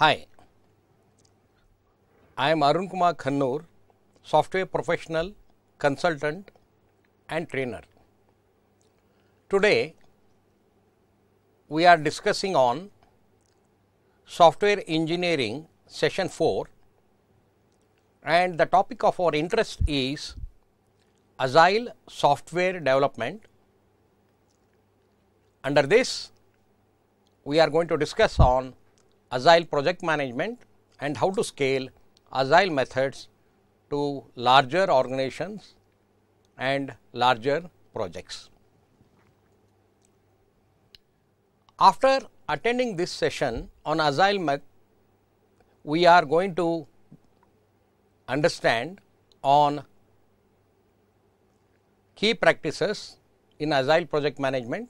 Hi, I am Arun Kumar Khannur, software professional, consultant and trainer. Today, we are discussing on software engineering session 4 and the topic of our interest is agile software development. Under this, we are going to discuss on agile project management and how to scale agile methods to larger organizations and larger projects. After attending this session on agile method, we are going to understand on key practices in agile project management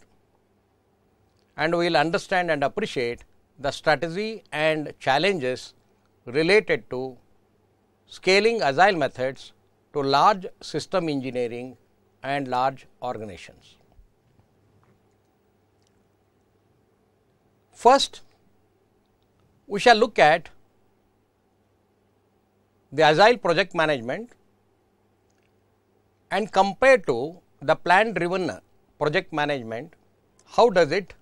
and we will understand and appreciate the strategy and challenges related to scaling agile methods to large system engineering and large organizations. First, we shall look at the agile project management and compare to the plan driven project management, how does it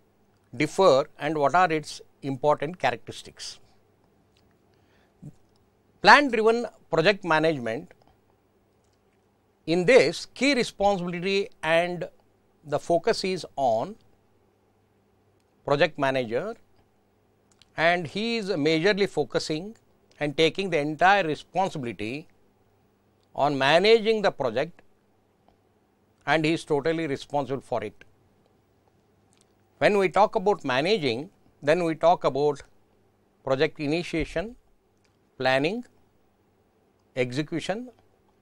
differ and what are its important characteristics. Plan driven project management in this key responsibility and the focus is on project manager and he is majorly focusing and taking the entire responsibility on managing the project and he is totally responsible for it. When we talk about managing, then we talk about project initiation, planning, execution,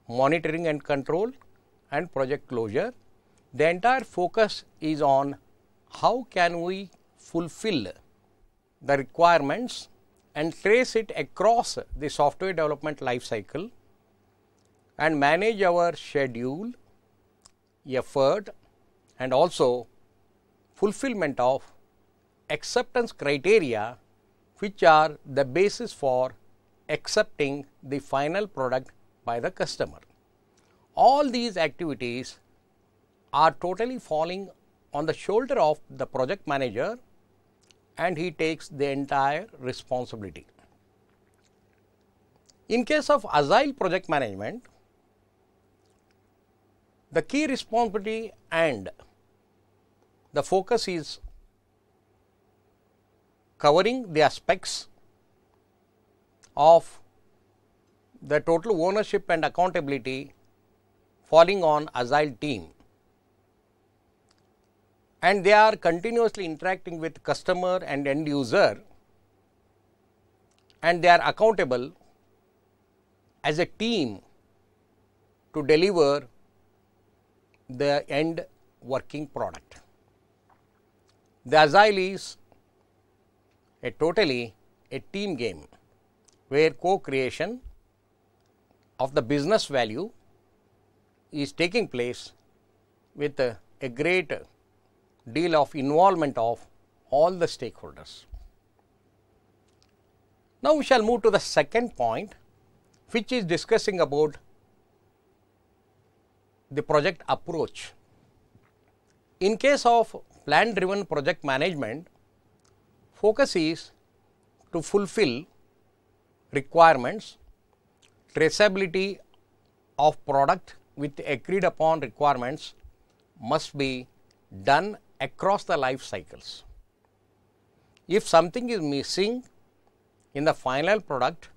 monitoring and control and project closure. The entire focus is on how can we fulfill the requirements and trace it across the software development life cycle and manage our schedule, effort and also fulfillment of acceptance criteria which are the basis for accepting the final product by the customer. All these activities are totally falling on the shoulder of the project manager and he takes the entire responsibility. In case of agile project management, the key responsibility and the focus is covering the aspects of the total ownership and accountability falling on agile team and they are continuously interacting with customer and end user and they are accountable as a team to deliver the end working product. The agile is a totally a team game where co-creation of the business value is taking place with a, a great deal of involvement of all the stakeholders. Now, we shall move to the second point which is discussing about the project approach. In case of plan driven project management, focus is to fulfill requirements, traceability of product with agreed upon requirements must be done across the life cycles. If something is missing in the final product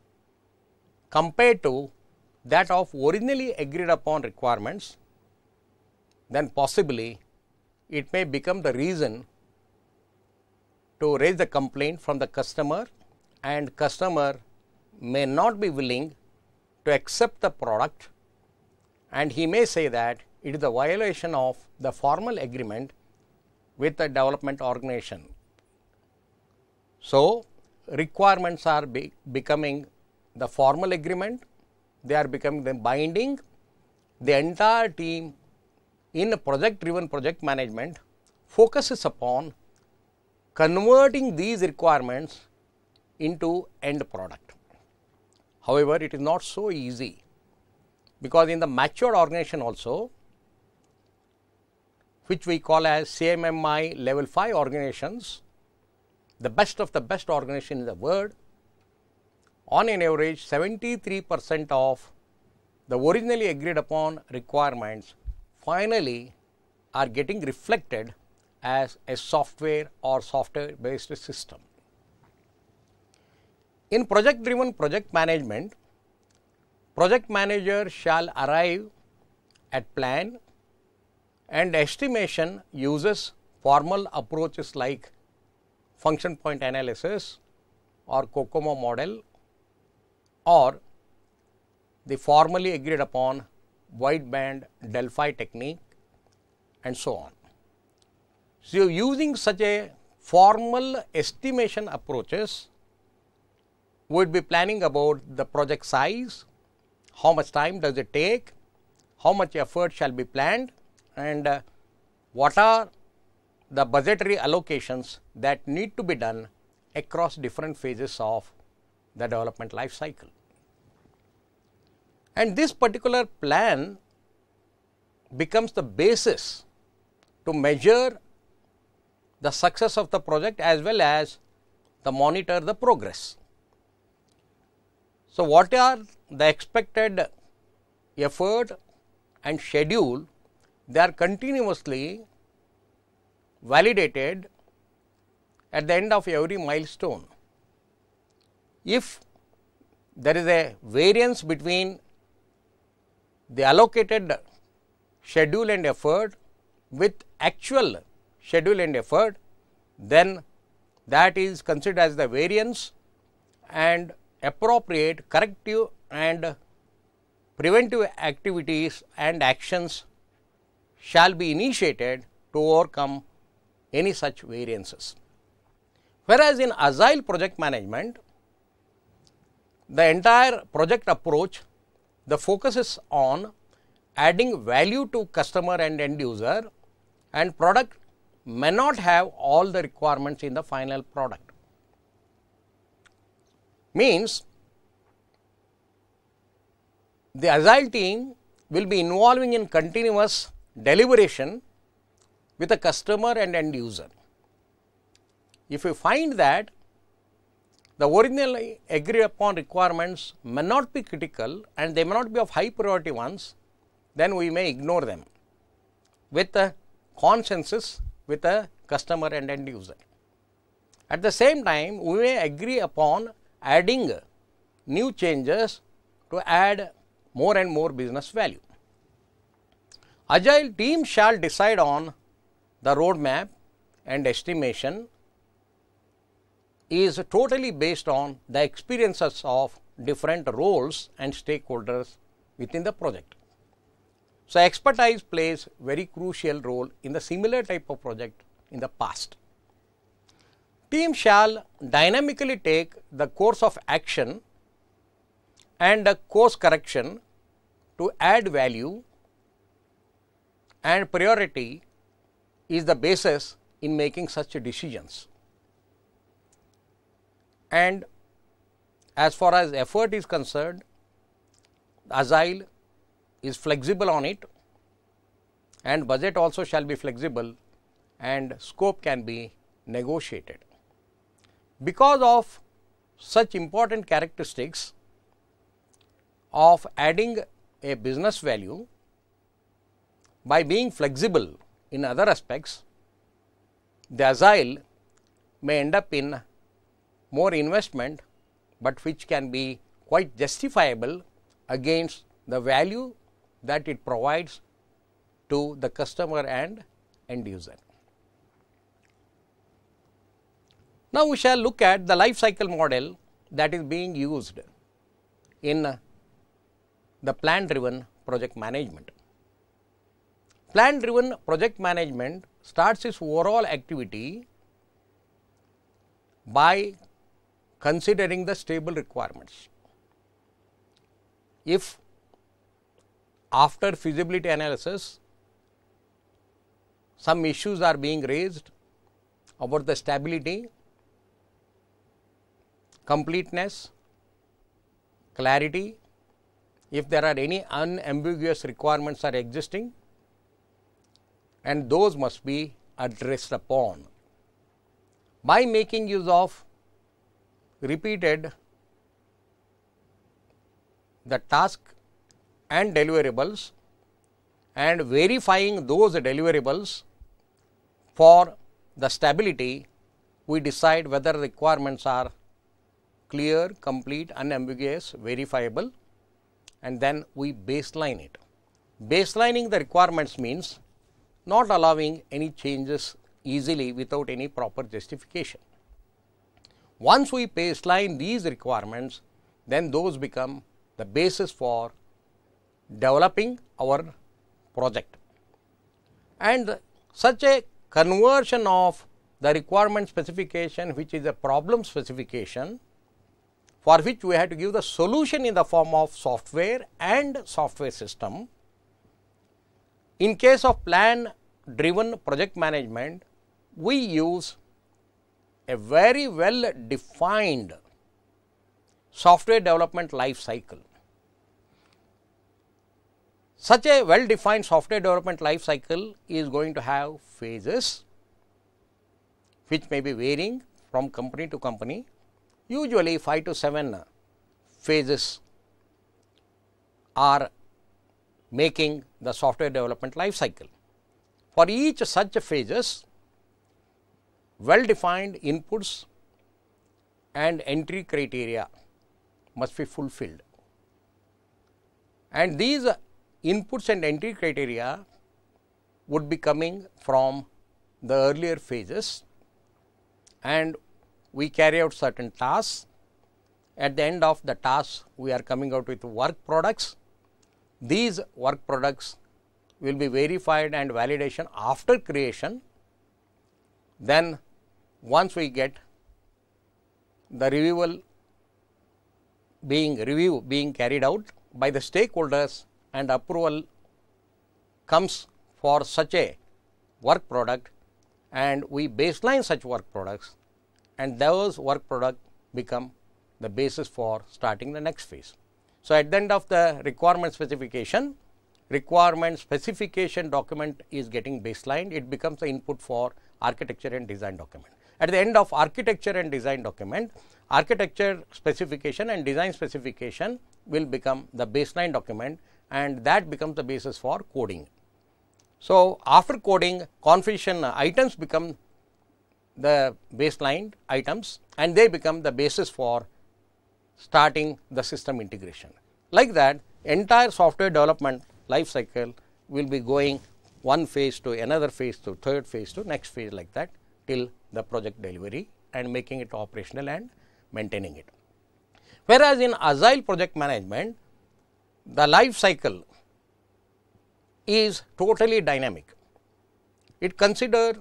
compared to that of originally agreed upon requirements, then possibly it may become the reason to raise the complaint from the customer and customer may not be willing to accept the product and he may say that it is a violation of the formal agreement with the development organization. So, requirements are be becoming the formal agreement, they are becoming the binding. The entire team in project driven project management focuses upon converting these requirements into end product. However, it is not so easy because in the matured organization also, which we call as CMMI level 5 organizations, the best of the best organization in the world, on an average 73 percent of the originally agreed upon requirements finally are getting reflected as a software or software based system. In project driven project management, project manager shall arrive at plan and estimation uses formal approaches like function point analysis or COCOMO model or the formally agreed upon wideband Delphi technique and so on. So, using such a formal estimation approaches, we would be planning about the project size, how much time does it take, how much effort shall be planned and uh, what are the budgetary allocations that need to be done across different phases of the development life cycle. And this particular plan becomes the basis to measure the success of the project as well as the monitor the progress. So, what are the expected effort and schedule? They are continuously validated at the end of every milestone. If there is a variance between the allocated schedule and effort with actual schedule and effort, then that is considered as the variance and appropriate corrective and preventive activities and actions shall be initiated to overcome any such variances. Whereas, in agile project management, the entire project approach, the focus is on adding value to customer and end user and product may not have all the requirements in the final product. Means, the agile team will be involving in continuous deliberation with the customer and end user. If you find that the originally agreed upon requirements may not be critical and they may not be of high priority ones, then we may ignore them with the consensus with a customer and end user. At the same time, we may agree upon adding new changes to add more and more business value. Agile team shall decide on the roadmap and estimation is totally based on the experiences of different roles and stakeholders within the project. So, expertise plays very crucial role in the similar type of project in the past. Team shall dynamically take the course of action and the course correction to add value and priority is the basis in making such decisions. And as far as effort is concerned, agile is flexible on it and budget also shall be flexible and scope can be negotiated. Because of such important characteristics of adding a business value by being flexible in other aspects, the agile may end up in more investment, but which can be quite justifiable against the value that it provides to the customer and end user. Now, we shall look at the life cycle model that is being used in the plan driven project management. Plan driven project management starts its overall activity by considering the stable requirements. If after feasibility analysis, some issues are being raised about the stability, completeness, clarity, if there are any unambiguous requirements are existing and those must be addressed upon by making use of repeated the task and deliverables and verifying those deliverables for the stability, we decide whether requirements are clear, complete, unambiguous, verifiable and then we baseline it. Baselining the requirements means not allowing any changes easily without any proper justification. Once we baseline these requirements, then those become the basis for developing our project. And such a conversion of the requirement specification which is a problem specification for which we have to give the solution in the form of software and software system. In case of plan driven project management, we use a very well defined software development life cycle. Such a well defined software development life cycle is going to have phases which may be varying from company to company usually 5 to 7 phases are making the software development life cycle. For each such phases, well defined inputs and entry criteria must be fulfilled. And these inputs and entry criteria would be coming from the earlier phases and we carry out certain tasks. At the end of the task, we are coming out with work products. These work products will be verified and validation after creation. Then once we get the review being review being carried out by the stakeholders and approval comes for such a work product and we baseline such work products and those work product become the basis for starting the next phase. So, at the end of the requirement specification, requirement specification document is getting baselined, it becomes the input for architecture and design document. At the end of architecture and design document, architecture specification and design specification will become the baseline document and that becomes the basis for coding. So, after coding configuration items become the baseline items and they become the basis for starting the system integration. Like that entire software development life cycle will be going one phase to another phase to third phase to next phase like that till the project delivery and making it operational and maintaining it. Whereas, in agile project management the life cycle is totally dynamic. It considers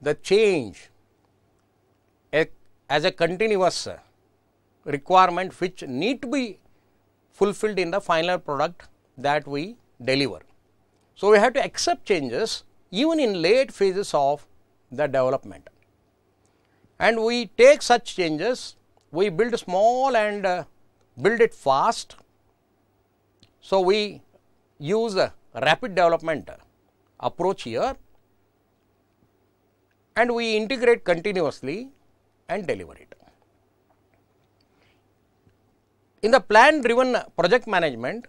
the change as a continuous requirement which need to be fulfilled in the final product that we deliver. So, we have to accept changes even in late phases of the development and we take such changes, we build small and uh, build it fast so, we use a rapid development approach here and we integrate continuously and deliver it. In the plan driven project management,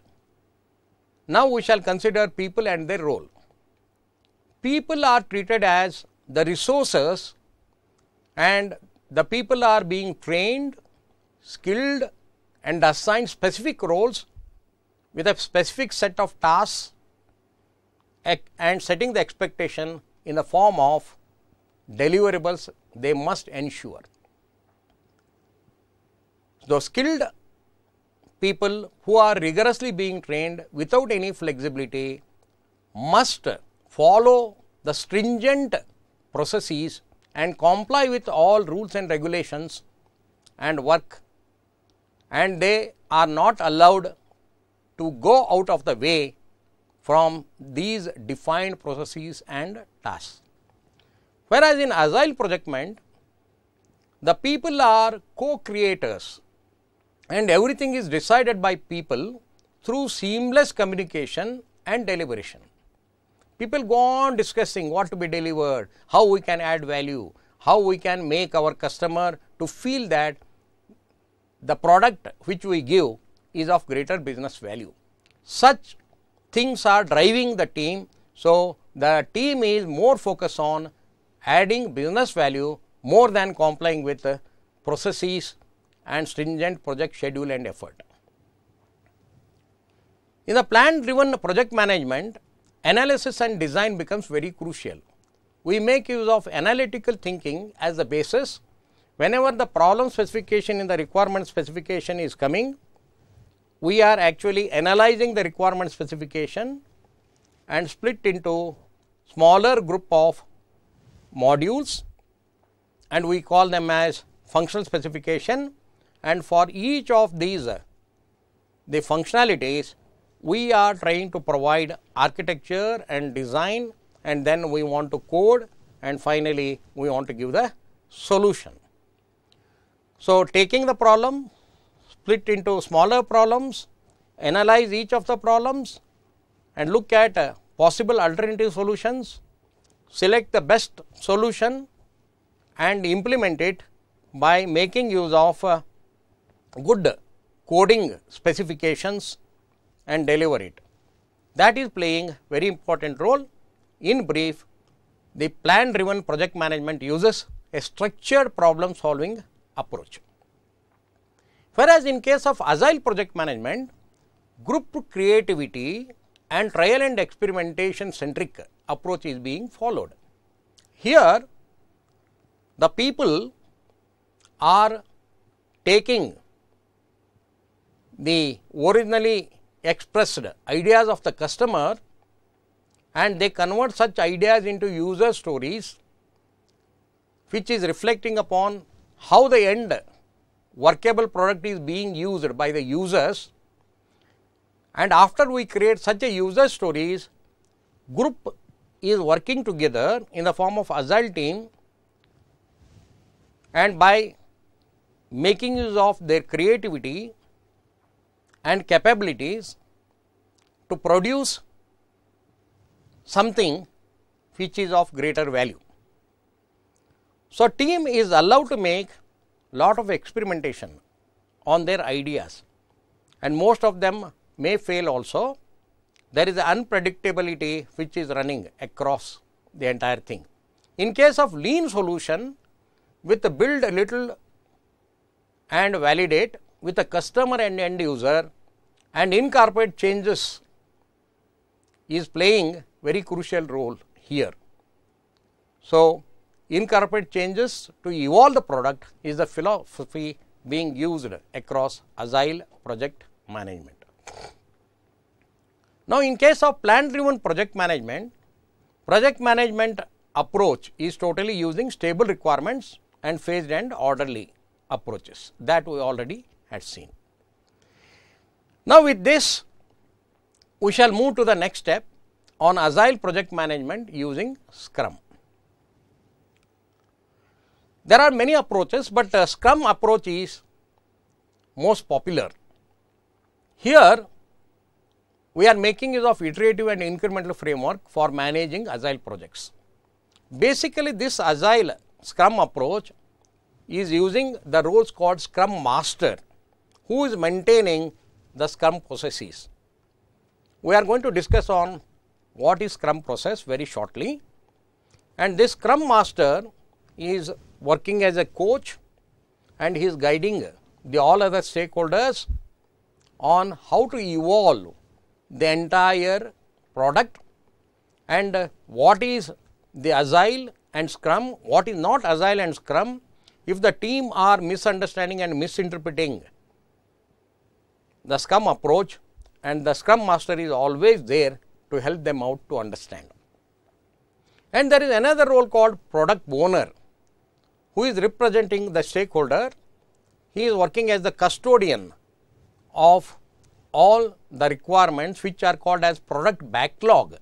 now we shall consider people and their role. People are treated as the resources and the people are being trained, skilled and assigned specific roles with a specific set of tasks and setting the expectation in the form of deliverables they must ensure. The skilled people who are rigorously being trained without any flexibility must follow the stringent processes and comply with all rules and regulations and work and they are not allowed to go out of the way from these defined processes and tasks. Whereas, in agile project the people are co-creators and everything is decided by people through seamless communication and deliberation. People go on discussing what to be delivered, how we can add value, how we can make our customer to feel that the product which we give is of greater business value. Such things are driving the team. So, the team is more focused on adding business value more than complying with processes and stringent project schedule and effort. In the plan driven project management, analysis and design becomes very crucial. We make use of analytical thinking as the basis whenever the problem specification in the requirement specification is coming we are actually analyzing the requirement specification and split into smaller group of modules and we call them as functional specification and for each of these uh, the functionalities we are trying to provide architecture and design and then we want to code and finally we want to give the solution. So, taking the problem split into smaller problems, analyze each of the problems and look at uh, possible alternative solutions, select the best solution and implement it by making use of uh, good coding specifications and deliver it. That is playing very important role. In brief, the plan driven project management uses a structured problem solving approach. Whereas, in case of agile project management, group creativity and trial and experimentation centric approach is being followed. Here, the people are taking the originally expressed ideas of the customer and they convert such ideas into user stories which is reflecting upon how the end workable product is being used by the users and after we create such a user stories, group is working together in the form of agile team and by making use of their creativity and capabilities to produce something which is of greater value. So, team is allowed to make lot of experimentation on their ideas and most of them may fail also. There is unpredictability which is running across the entire thing. In case of lean solution with the build a little and validate with the customer and end user and incorporate changes is playing very crucial role here. So, incorporate changes to evolve the product is the philosophy being used across agile project management. Now, in case of plan driven project management, project management approach is totally using stable requirements and phased and orderly approaches that we already had seen. Now, with this we shall move to the next step on agile project management using Scrum. There are many approaches, but uh, Scrum approach is most popular. Here, we are making use of iterative and incremental framework for managing agile projects. Basically, this agile Scrum approach is using the roles called Scrum Master, who is maintaining the Scrum processes. We are going to discuss on what is Scrum process very shortly and this Scrum Master is working as a coach and he is guiding the all other stakeholders on how to evolve the entire product and what is the agile and scrum, what is not agile and scrum. If the team are misunderstanding and misinterpreting the scrum approach and the scrum master is always there to help them out to understand. And there is another role called product owner who is representing the stakeholder, he is working as the custodian of all the requirements which are called as product backlog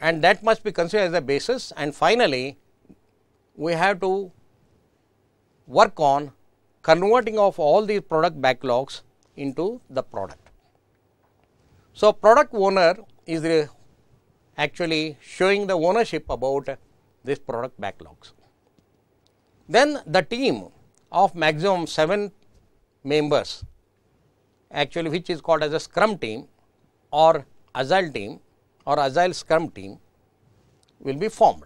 and that must be considered as a basis and finally, we have to work on converting of all these product backlogs into the product. So, product owner is actually showing the ownership about these product backlogs. Then the team of maximum 7 members actually which is called as a scrum team or agile team or agile scrum team will be formed.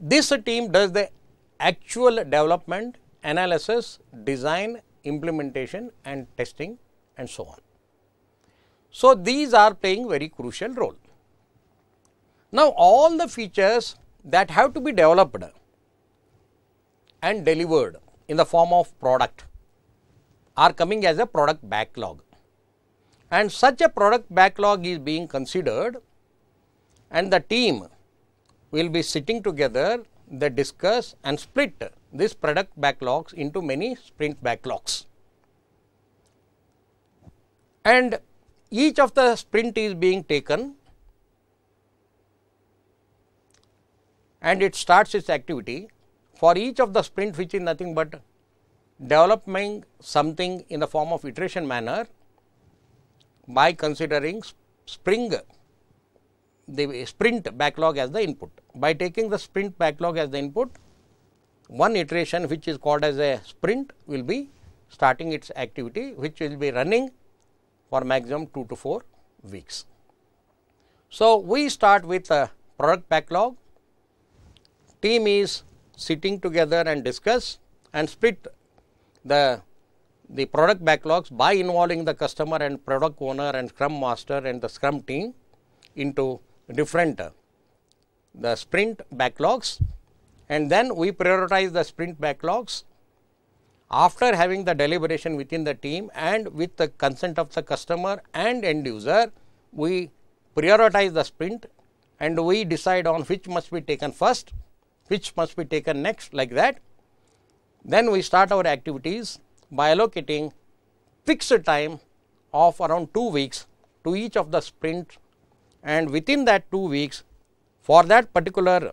This team does the actual development, analysis, design, implementation and testing and so on. So, these are playing very crucial role. Now, all the features that have to be developed and delivered in the form of product are coming as a product backlog. And such a product backlog is being considered and the team will be sitting together, they discuss and split this product backlogs into many sprint backlogs. And each of the sprint is being taken and it starts its activity for each of the sprint which is nothing but developing something in the form of iteration manner by considering spring the sprint backlog as the input. By taking the sprint backlog as the input, one iteration which is called as a sprint will be starting its activity which will be running for maximum 2 to 4 weeks. So, we start with a product backlog, team is sitting together and discuss and split the the product backlogs by involving the customer and product owner and scrum master and the scrum team into different uh, the sprint backlogs and then we prioritize the sprint backlogs after having the deliberation within the team and with the consent of the customer and end user we prioritize the sprint and we decide on which must be taken first which must be taken next like that. Then we start our activities by allocating fixed time of around 2 weeks to each of the sprint and within that 2 weeks for that particular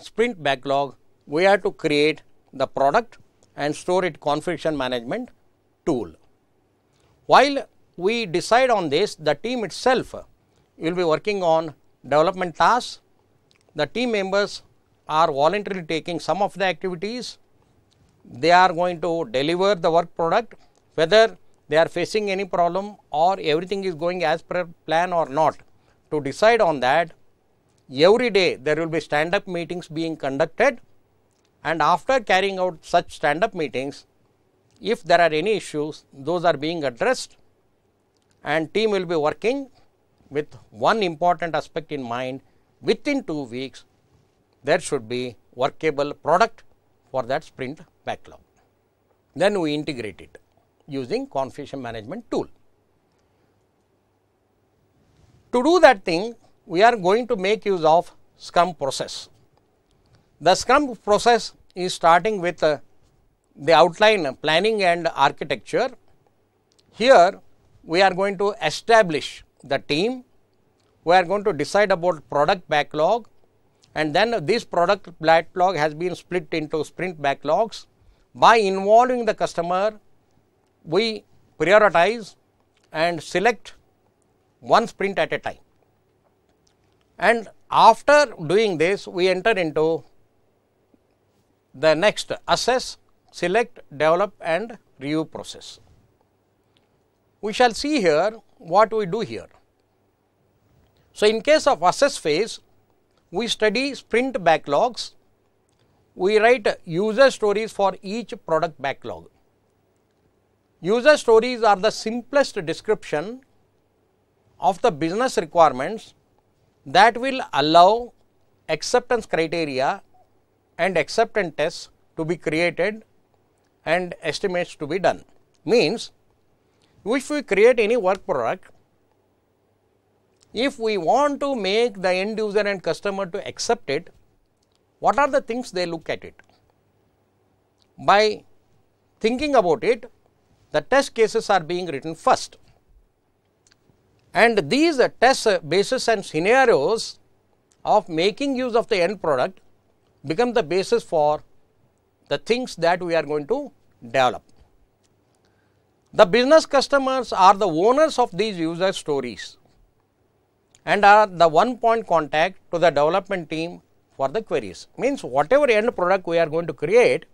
sprint backlog we have to create the product and store it configuration management tool. While we decide on this the team itself will be working on development tasks, the team members are voluntarily taking some of the activities, they are going to deliver the work product whether they are facing any problem or everything is going as per plan or not. To decide on that, every day there will be stand up meetings being conducted and after carrying out such stand up meetings, if there are any issues, those are being addressed and team will be working with one important aspect in mind within 2 weeks there should be workable product for that sprint backlog. Then we integrate it using configuration management tool. To do that thing, we are going to make use of Scrum process. The Scrum process is starting with uh, the outline planning and architecture. Here, we are going to establish the team, we are going to decide about product backlog, and then this product backlog has been split into sprint backlogs. By involving the customer, we prioritize and select one sprint at a time. And after doing this, we enter into the next assess, select, develop and review process. We shall see here what we do here. So, in case of assess phase, we study sprint backlogs, we write user stories for each product backlog. User stories are the simplest description of the business requirements that will allow acceptance criteria and acceptance tests to be created and estimates to be done. Means, if we create any work product if we want to make the end user and customer to accept it, what are the things they look at it? By thinking about it, the test cases are being written first. And these test bases and scenarios of making use of the end product become the basis for the things that we are going to develop. The business customers are the owners of these user stories and are the one point contact to the development team for the queries. Means whatever end product we are going to create,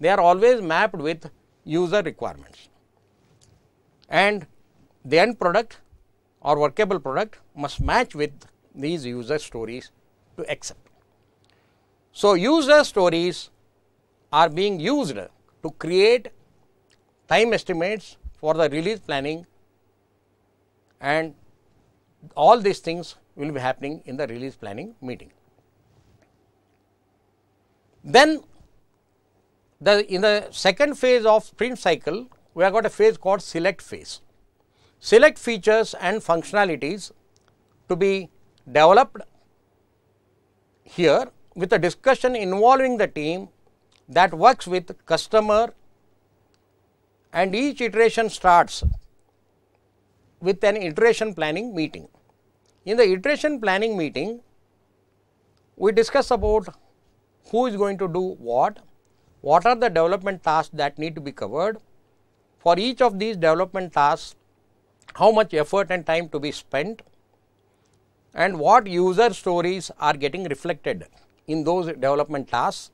they are always mapped with user requirements. And the end product or workable product must match with these user stories to accept. So, user stories are being used to create time estimates for the release planning and all these things will be happening in the release planning meeting. Then the in the second phase of sprint cycle, we have got a phase called select phase. Select features and functionalities to be developed here with a discussion involving the team that works with customer and each iteration starts with an iteration planning meeting. In the iteration planning meeting, we discuss about who is going to do what, what are the development tasks that need to be covered, for each of these development tasks, how much effort and time to be spent, and what user stories are getting reflected in those development tasks,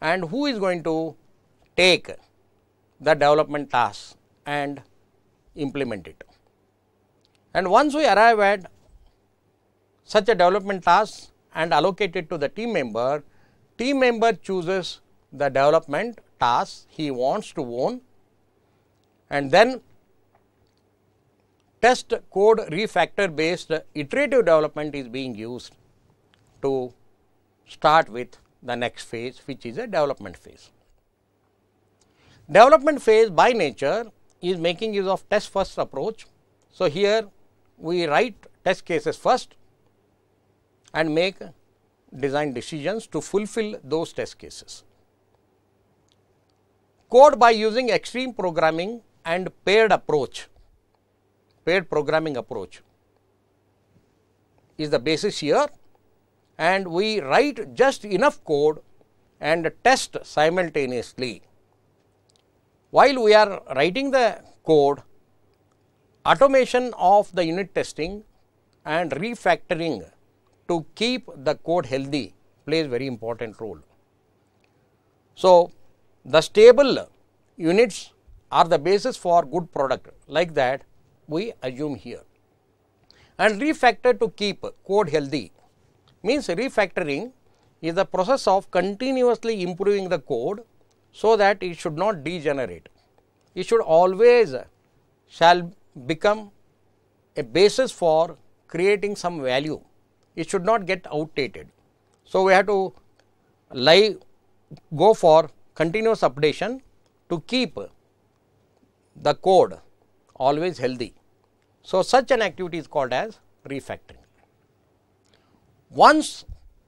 and who is going to take the development tasks and implement it. And once we arrive at such a development task and allocate it to the team member, team member chooses the development task he wants to own and then test code refactor based iterative development is being used to start with the next phase which is a development phase. Development phase by nature is making use of test first approach. So, here we write test cases first and make design decisions to fulfill those test cases. Code by using extreme programming and paired approach, paired programming approach is the basis here and we write just enough code and test simultaneously. While we are writing the code, Automation of the unit testing and refactoring to keep the code healthy plays very important role. So, the stable units are the basis for good product like that we assume here. And refactor to keep code healthy means refactoring is the process of continuously improving the code so that it should not degenerate. It should always shall become a basis for creating some value. It should not get outdated. So, we have to lie, go for continuous updation to keep the code always healthy. So, such an activity is called as refactoring. Once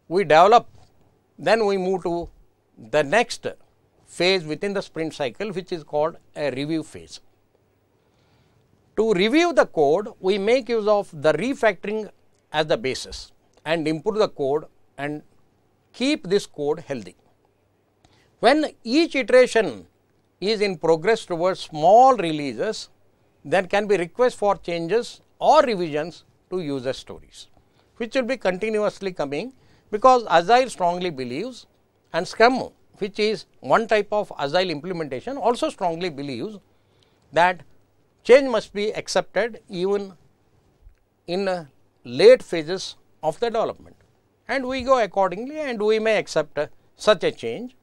we develop, then we move to the next phase within the sprint cycle which is called a review phase. To review the code, we make use of the refactoring as the basis and improve the code and keep this code healthy. When each iteration is in progress towards small releases, there can be requests for changes or revisions to user stories, which will be continuously coming because Agile strongly believes and Scrum, which is one type of Agile implementation, also strongly believes that Change must be accepted even in late phases of the development and we go accordingly and we may accept such a change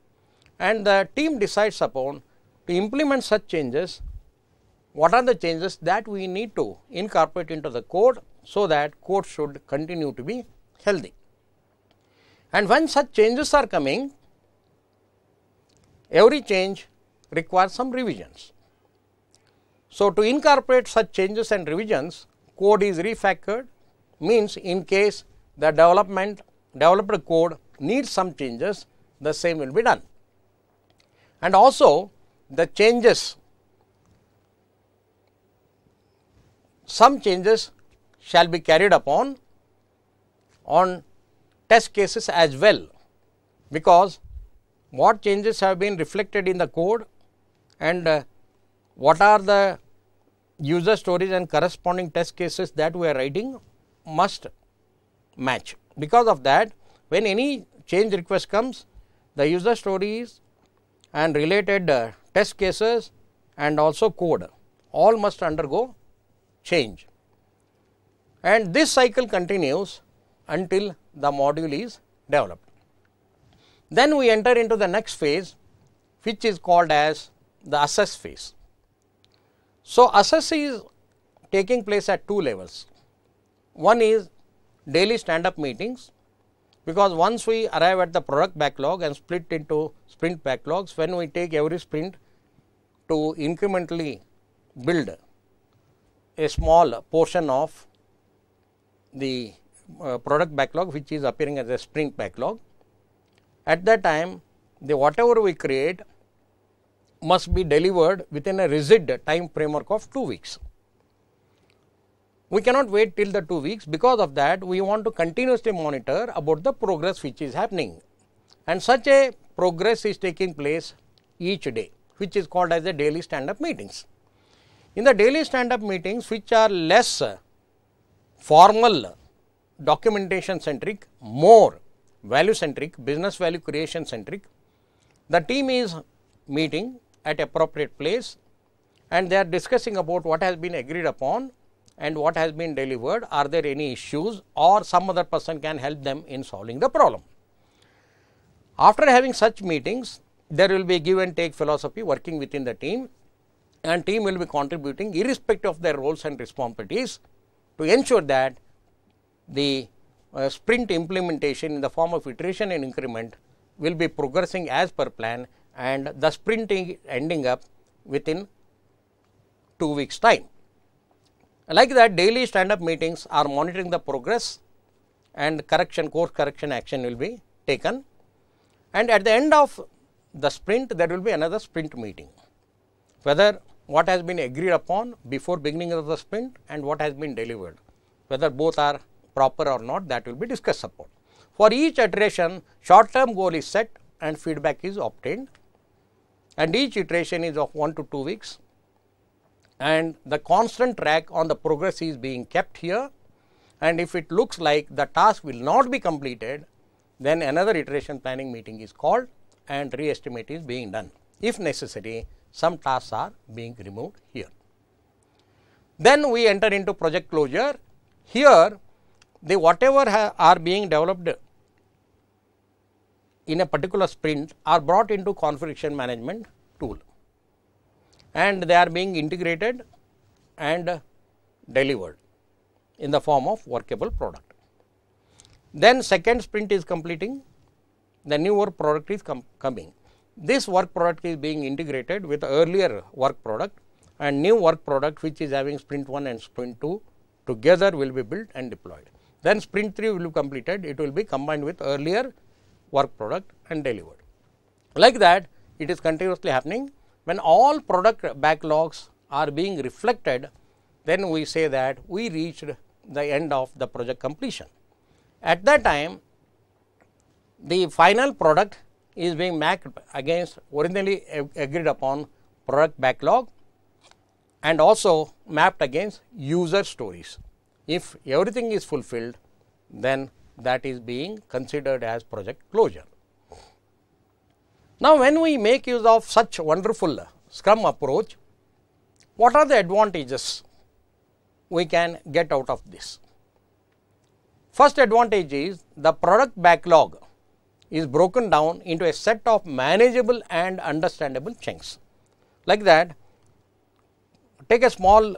and the team decides upon to implement such changes what are the changes that we need to incorporate into the code so that code should continue to be healthy. And when such changes are coming, every change requires some revisions. So, to incorporate such changes and revisions, code is refactored means in case the development developer code needs some changes, the same will be done. And also the changes, some changes shall be carried upon on test cases as well, because what changes have been reflected in the code and uh, what are the user stories and corresponding test cases that we are writing must match. Because of that, when any change request comes, the user stories and related uh, test cases and also code all must undergo change. And this cycle continues until the module is developed. Then we enter into the next phase which is called as the assess phase. So, SSC is taking place at two levels. One is daily stand up meetings because once we arrive at the product backlog and split into sprint backlogs when we take every sprint to incrementally build a small portion of the uh, product backlog which is appearing as a sprint backlog at that time the whatever we create must be delivered within a rigid time framework of 2 weeks. We cannot wait till the 2 weeks because of that we want to continuously monitor about the progress which is happening and such a progress is taking place each day which is called as the daily stand up meetings. In the daily stand up meetings which are less formal documentation centric, more value centric, business value creation centric, the team is meeting at appropriate place and they are discussing about what has been agreed upon and what has been delivered, are there any issues or some other person can help them in solving the problem. After having such meetings, there will be give and take philosophy working within the team and team will be contributing irrespective of their roles and responsibilities to ensure that the uh, sprint implementation in the form of iteration and increment will be progressing as per plan and the sprinting ending up within 2 weeks time. Like that daily stand up meetings are monitoring the progress and correction course correction action will be taken and at the end of the sprint there will be another sprint meeting whether what has been agreed upon before beginning of the sprint and what has been delivered whether both are proper or not that will be discussed upon. For each iteration short term goal is set and feedback is obtained and each iteration is of 1 to 2 weeks and the constant track on the progress is being kept here and if it looks like the task will not be completed then another iteration planning meeting is called and re-estimate is being done. If necessary some tasks are being removed here. Then we enter into project closure. Here the whatever are being developed in a particular sprint are brought into configuration management tool and they are being integrated and delivered in the form of workable product. Then second sprint is completing, the new work product is com coming. This work product is being integrated with earlier work product and new work product which is having sprint 1 and sprint 2 together will be built and deployed. Then sprint 3 will be completed, it will be combined with earlier work product and delivered. Like that, it is continuously happening. When all product backlogs are being reflected, then we say that we reached the end of the project completion. At that time, the final product is being mapped against originally agreed upon product backlog and also mapped against user stories. If everything is fulfilled, then that is being considered as project closure. Now, when we make use of such wonderful scrum approach, what are the advantages we can get out of this? First advantage is the product backlog is broken down into a set of manageable and understandable chunks. Like that, take a small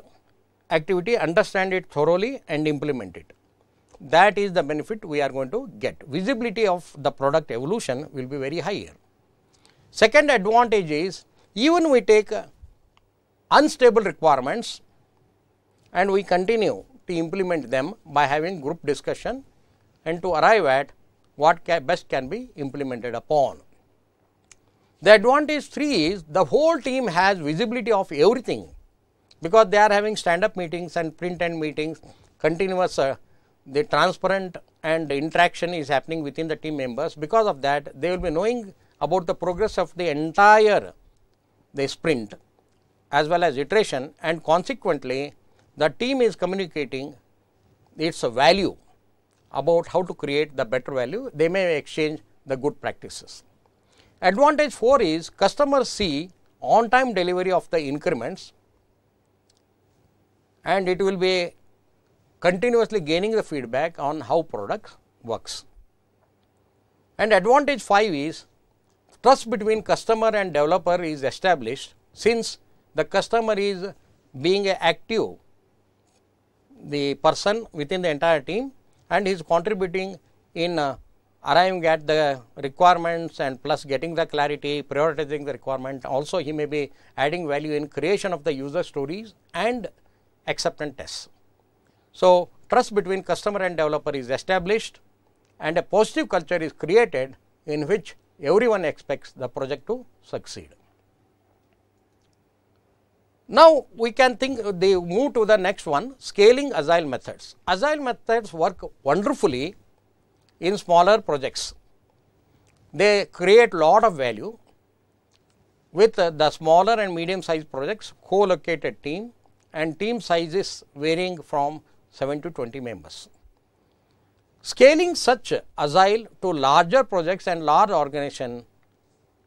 activity, understand it thoroughly and implement it that is the benefit we are going to get. Visibility of the product evolution will be very higher. Second advantage is even we take uh, unstable requirements and we continue to implement them by having group discussion and to arrive at what ca best can be implemented upon. The advantage 3 is the whole team has visibility of everything because they are having stand up meetings and print and meetings, continuous uh, the transparent and the interaction is happening within the team members. Because of that, they will be knowing about the progress of the entire the sprint as well as iteration and consequently, the team is communicating its value about how to create the better value. They may exchange the good practices. Advantage 4 is customers see on time delivery of the increments and it will be continuously gaining the feedback on how product works. And advantage 5 is trust between customer and developer is established since the customer is being active the person within the entire team and is contributing in uh, arriving at the requirements and plus getting the clarity, prioritizing the requirement. Also, he may be adding value in creation of the user stories and acceptance tests. So, trust between customer and developer is established and a positive culture is created in which everyone expects the project to succeed. Now, we can think they move to the next one scaling agile methods. Agile methods work wonderfully in smaller projects. They create lot of value with the smaller and medium sized projects, co-located team and team sizes varying from 7 to 20 members. Scaling such agile to larger projects and large organization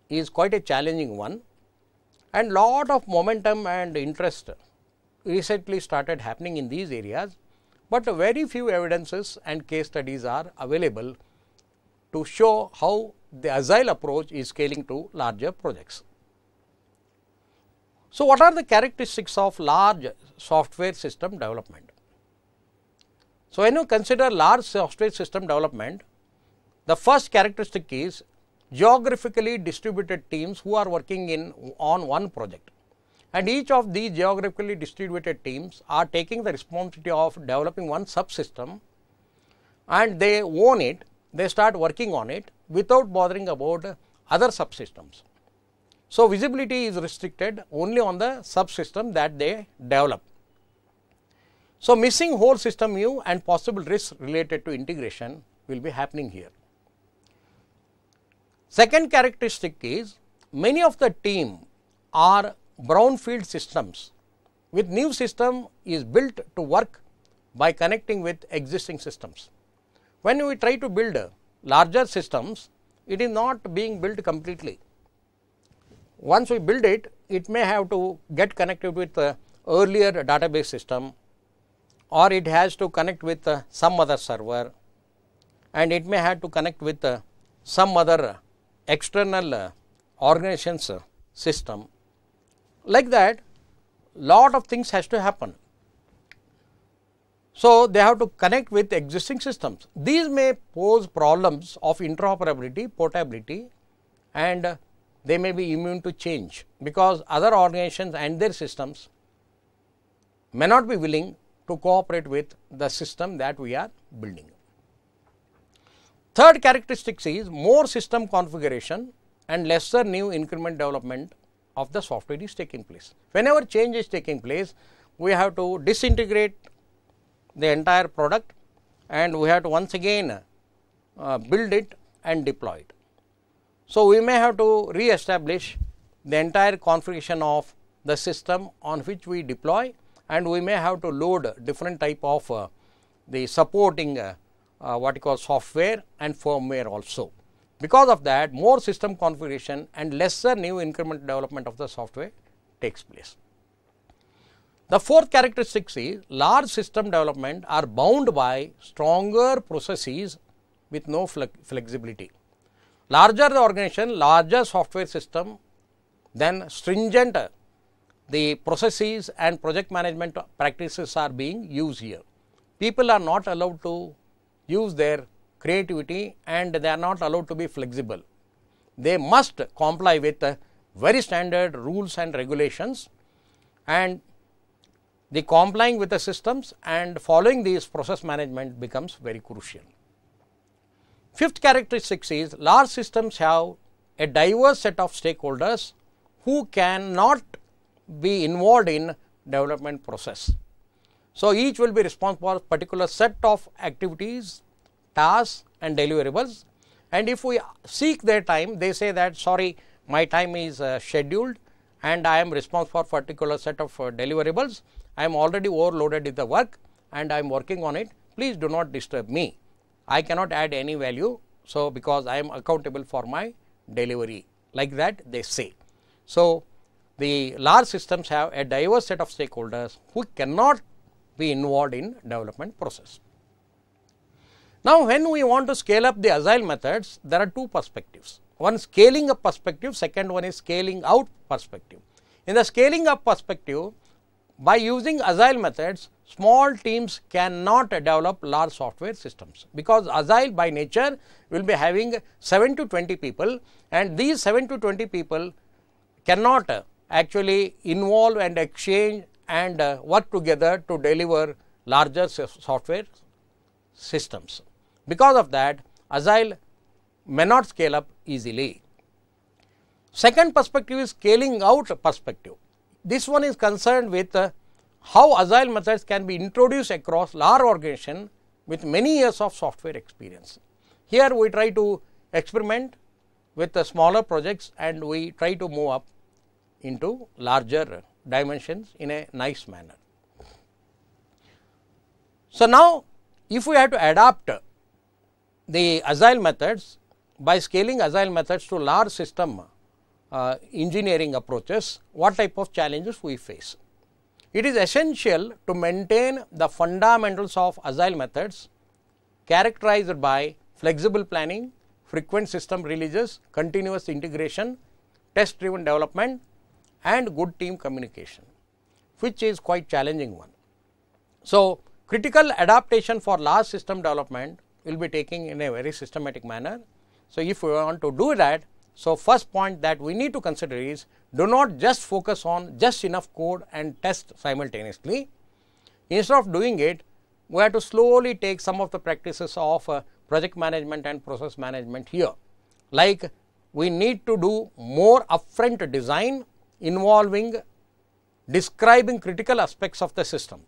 is quite a challenging one and lot of momentum and interest recently started happening in these areas, but very few evidences and case studies are available to show how the agile approach is scaling to larger projects. So, what are the characteristics of large software system development? So, when you consider large software system development, the first characteristic is geographically distributed teams who are working in on one project and each of these geographically distributed teams are taking the responsibility of developing one subsystem and they own it, they start working on it without bothering about other subsystems. So, visibility is restricted only on the subsystem that they develop. So, missing whole system U and possible risks related to integration will be happening here. Second characteristic is many of the team are brownfield systems with new system is built to work by connecting with existing systems. When we try to build larger systems, it is not being built completely. Once we build it, it may have to get connected with earlier database system or it has to connect with uh, some other server and it may have to connect with uh, some other external uh, organization's uh, system. Like that lot of things has to happen. So, they have to connect with existing systems. These may pose problems of interoperability, portability and they may be immune to change because other organizations and their systems may not be willing to cooperate with the system that we are building. Third characteristic is more system configuration and lesser new increment development of the software is taking place. Whenever change is taking place, we have to disintegrate the entire product and we have to once again uh, build it and deploy it. So, we may have to re-establish the entire configuration of the system on which we deploy and we may have to load different type of uh, the supporting uh, uh, what you call software and firmware also. Because of that more system configuration and lesser new increment development of the software takes place. The fourth characteristic is large system development are bound by stronger processes with no flexibility. Larger the organization, larger software system, then stringent the processes and project management practices are being used here. People are not allowed to use their creativity and they are not allowed to be flexible. They must comply with very standard rules and regulations and the complying with the systems and following these process management becomes very crucial. Fifth characteristic is large systems have a diverse set of stakeholders who cannot be involved in development process. So, each will be responsible for a particular set of activities, tasks and deliverables and if we seek their time they say that sorry my time is uh, scheduled and I am responsible for particular set of uh, deliverables, I am already overloaded with the work and I am working on it, please do not disturb me. I cannot add any value, so because I am accountable for my delivery like that they say. So, the large systems have a diverse set of stakeholders who cannot be involved in development process. Now, when we want to scale up the agile methods, there are two perspectives. One scaling up perspective, second one is scaling out perspective. In the scaling up perspective, by using agile methods, small teams cannot develop large software systems because agile by nature will be having 7 to 20 people and these 7 to 20 people cannot actually involve and exchange and uh, work together to deliver larger software systems. Because of that, agile may not scale up easily. Second perspective is scaling out perspective. This one is concerned with uh, how agile methods can be introduced across large organization with many years of software experience. Here we try to experiment with the smaller projects and we try to move up into larger dimensions in a nice manner. So, now if we have to adapt the agile methods by scaling agile methods to large system uh, engineering approaches, what type of challenges we face. It is essential to maintain the fundamentals of agile methods characterized by flexible planning, frequent system releases, continuous integration, test driven development and good team communication, which is quite challenging one. So, critical adaptation for large system development will be taking in a very systematic manner. So, if we want to do that, so first point that we need to consider is do not just focus on just enough code and test simultaneously. Instead of doing it, we have to slowly take some of the practices of uh, project management and process management here. Like we need to do more upfront design involving describing critical aspects of the system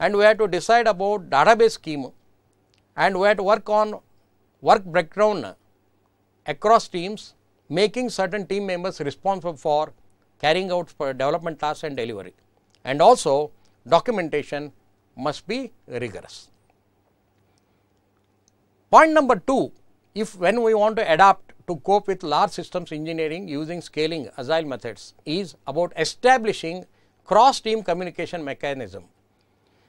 and we have to decide about database scheme and we have to work on work breakdown across teams making certain team members responsible for carrying out for development tasks and delivery and also documentation must be rigorous. Point number 2 if when we want to adapt to cope with large systems engineering using scaling agile methods is about establishing cross team communication mechanism.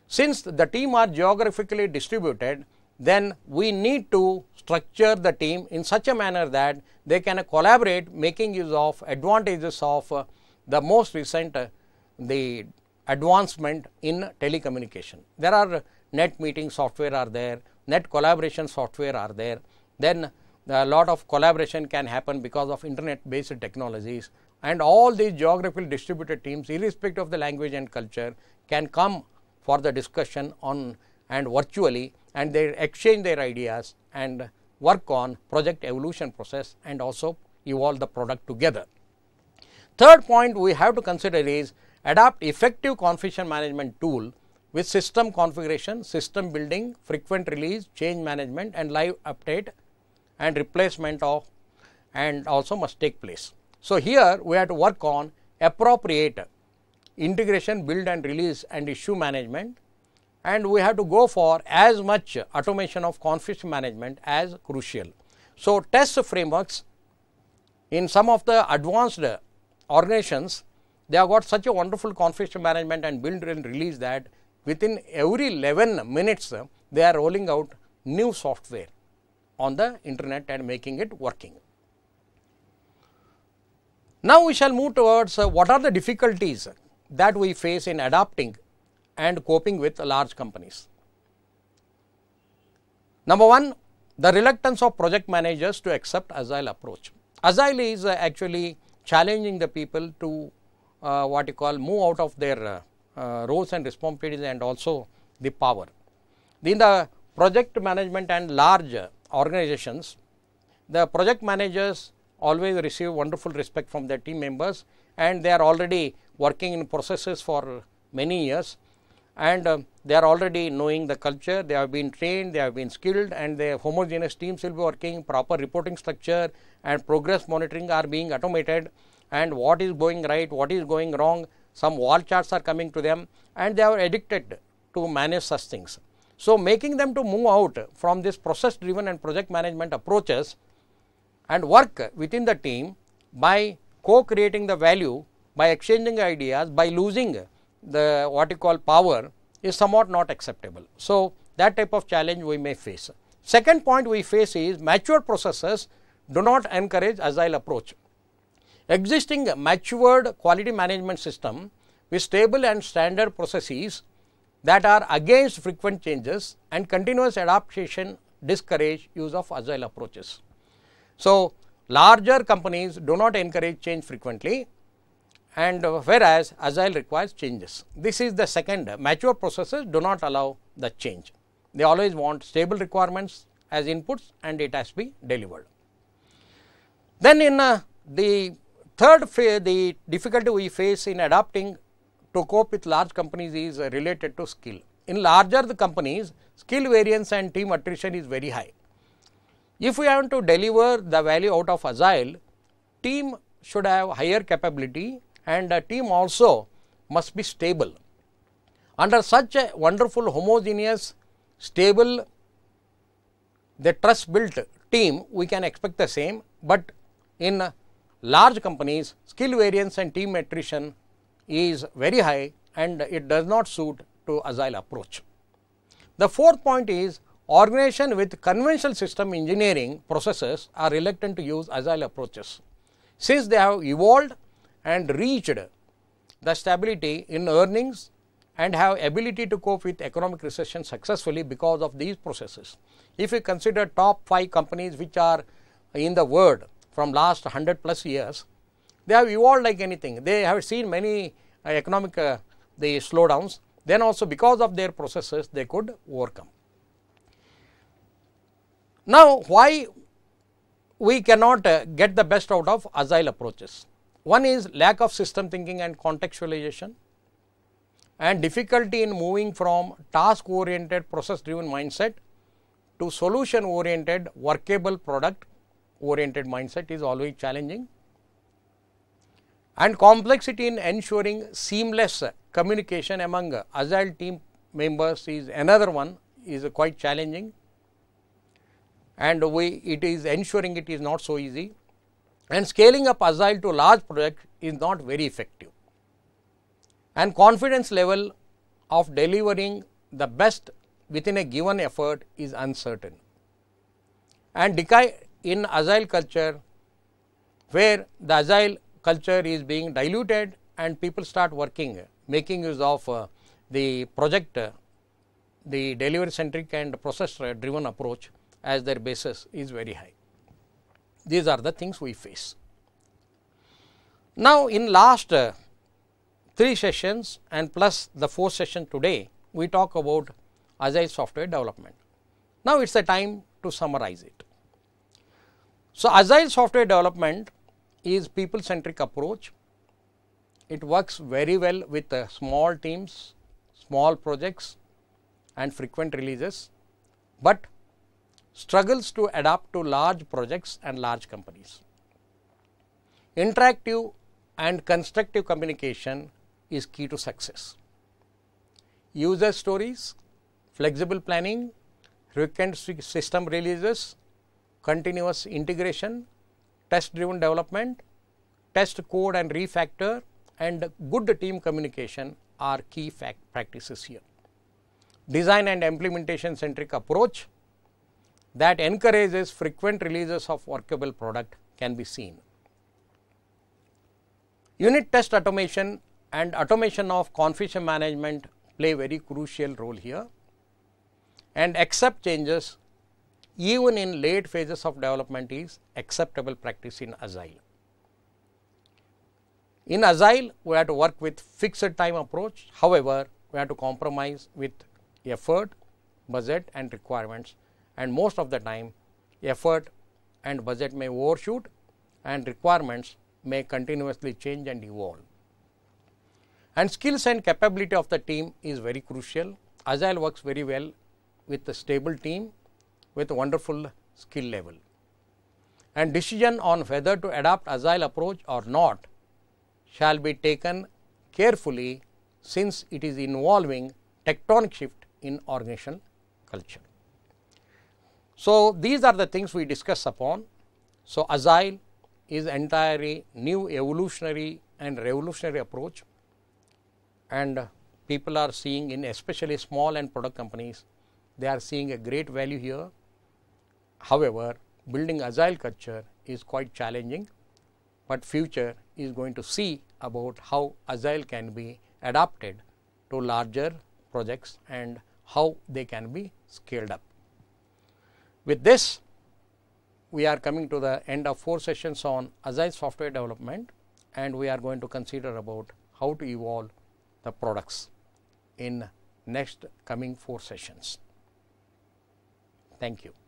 Since the team are geographically distributed, then we need to structure the team in such a manner that they can collaborate making use of advantages of uh, the most recent uh, the advancement in telecommunication. There are net meeting software are there, net collaboration software are there, then a lot of collaboration can happen because of internet based technologies and all these geographically distributed teams irrespective of the language and culture can come for the discussion on and virtually and they exchange their ideas and work on project evolution process and also evolve the product together. Third point we have to consider is adapt effective configuration management tool with system configuration, system building, frequent release, change management and live update and replacement of and also must take place. So, here we have to work on appropriate integration, build and release and issue management and we have to go for as much automation of conflict management as crucial. So, test frameworks in some of the advanced organizations, they have got such a wonderful conflict management and build and release that within every 11 minutes, they are rolling out new software on the internet and making it working. Now, we shall move towards uh, what are the difficulties that we face in adapting and coping with large companies. Number one, the reluctance of project managers to accept agile approach. Agile is uh, actually challenging the people to uh, what you call move out of their uh, uh, roles and responsibilities and also the power. In the project management and large uh, organizations, the project managers always receive wonderful respect from their team members and they are already working in processes for many years and uh, they are already knowing the culture, they have been trained, they have been skilled and their homogeneous teams will be working, proper reporting structure and progress monitoring are being automated and what is going right, what is going wrong, some wall charts are coming to them and they are addicted to manage such things. So, making them to move out from this process driven and project management approaches and work within the team by co-creating the value by exchanging ideas by losing the what you call power is somewhat not acceptable. So, that type of challenge we may face. Second point we face is mature processes do not encourage agile approach. Existing matured quality management system with stable and standard processes that are against frequent changes and continuous adaptation discourage use of agile approaches. So, larger companies do not encourage change frequently and whereas agile requires changes. This is the second mature processes do not allow the change. They always want stable requirements as inputs and it has to be delivered. Then in uh, the third phase, the difficulty we face in adapting to cope with large companies is related to skill. In larger the companies, skill variance and team attrition is very high. If we want to deliver the value out of agile, team should have higher capability and the team also must be stable. Under such a wonderful homogeneous, stable, the trust built team, we can expect the same, but in large companies, skill variance and team attrition is very high and it does not suit to agile approach. The fourth point is organization with conventional system engineering processes are reluctant to use agile approaches since they have evolved and reached the stability in earnings and have ability to cope with economic recession successfully because of these processes. If we consider top 5 companies which are in the world from last 100 plus years, they have evolved like anything. They have seen many uh, economic uh, the slowdowns. Then also because of their processes, they could overcome. Now, why we cannot uh, get the best out of agile approaches? One is lack of system thinking and contextualization and difficulty in moving from task oriented process driven mindset to solution oriented workable product oriented mindset is always challenging and complexity in ensuring seamless communication among agile team members is another one is quite challenging and we it is ensuring it is not so easy and scaling up agile to large project is not very effective and confidence level of delivering the best within a given effort is uncertain and decay in agile culture where the agile culture is being diluted and people start working, making use of uh, the project, uh, the delivery centric and process uh, driven approach as their basis is very high. These are the things we face. Now, in last uh, three sessions and plus the fourth session today, we talk about agile software development. Now, it is the time to summarize it. So, agile software development is people centric approach. It works very well with uh, small teams, small projects and frequent releases, but struggles to adapt to large projects and large companies. Interactive and constructive communication is key to success. User stories, flexible planning, frequent system releases, continuous integration test driven development, test code and refactor and good team communication are key practices here. Design and implementation centric approach that encourages frequent releases of workable product can be seen. Unit test automation and automation of configuration management play very crucial role here and accept changes even in late phases of development is acceptable practice in agile. In agile, we have to work with fixed time approach. However, we have to compromise with effort, budget and requirements and most of the time effort and budget may overshoot and requirements may continuously change and evolve. And skills and capability of the team is very crucial. Agile works very well with a stable team with wonderful skill level. And decision on whether to adopt agile approach or not shall be taken carefully since it is involving tectonic shift in organizational culture. So, these are the things we discuss upon. So, agile is entirely new evolutionary and revolutionary approach and people are seeing in especially small and product companies, they are seeing a great value here However, building agile culture is quite challenging, but future is going to see about how agile can be adapted to larger projects and how they can be scaled up. With this, we are coming to the end of four sessions on agile software development and we are going to consider about how to evolve the products in next coming four sessions. Thank you.